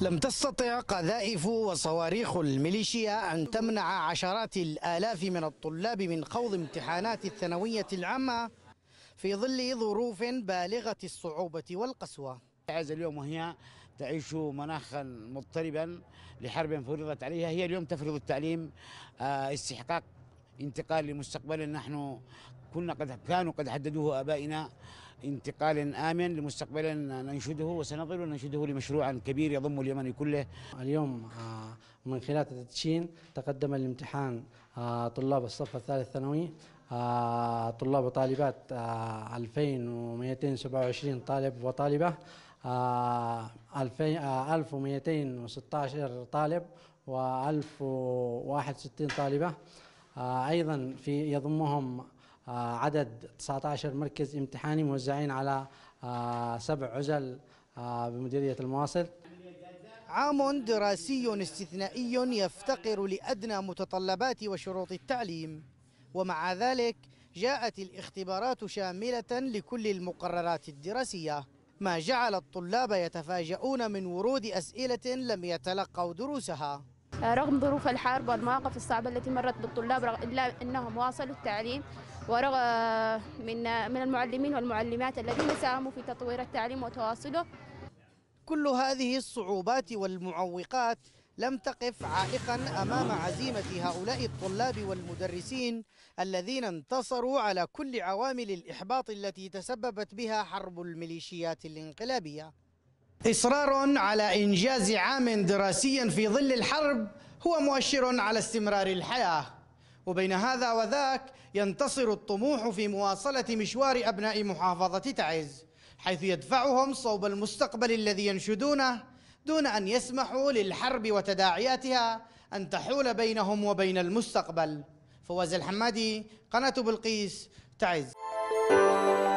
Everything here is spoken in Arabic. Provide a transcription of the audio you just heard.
لم تستطع قذائف وصواريخ الميليشيا أن تمنع عشرات الآلاف من الطلاب من خوض امتحانات الثانوية العامة في ظل ظروف بالغة الصعوبة والقسوة غزة اليوم وهي تعيش مناخا مضطربا لحرب فرضت عليها هي اليوم تفرض التعليم آه، استحقاق انتقال لمستقبل نحن كنا قد كانوا قد حددوه ابائنا انتقال امن لمستقبل ننشده وسنظل ننشده لمشروع كبير يضم اليمن كله. اليوم آه، من خلال التدشين تقدم الامتحان آه، طلاب الصف الثالث ثانوي آه، طلاب وطالبات 2227 طالب وطالبه 1216 طالب و 1061 طالبه آه، أيضا في يضمهم آه، عدد 19 مركز امتحاني موزعين على آه، سبع عزل بمديرية المواصل عام دراسي استثنائي يفتقر لأدنى متطلبات وشروط التعليم ومع ذلك جاءت الاختبارات شاملة لكل المقررات الدراسية ما جعل الطلاب يتفاجؤون من ورود أسئلة لم يتلقوا دروسها آه، رغم ظروف الحرب والمواقف الصعبة التي مرت بالطلاب إلا أنهم واصلوا التعليم ورغم آه، من آه، من المعلمين والمعلمات الذين ساهموا في تطوير التعليم وتواصله كل هذه الصعوبات والمعوقات لم تقف عائقا امام عزيمه هؤلاء الطلاب والمدرسين الذين انتصروا على كل عوامل الاحباط التي تسببت بها حرب الميليشيات الانقلابيه إصرار على إنجاز عام دراسي في ظل الحرب هو مؤشر على استمرار الحياة وبين هذا وذاك ينتصر الطموح في مواصلة مشوار أبناء محافظة تعز حيث يدفعهم صوب المستقبل الذي ينشدونه دون أن يسمحوا للحرب وتداعياتها أن تحول بينهم وبين المستقبل فواز الحمادي قناة بلقيس تعز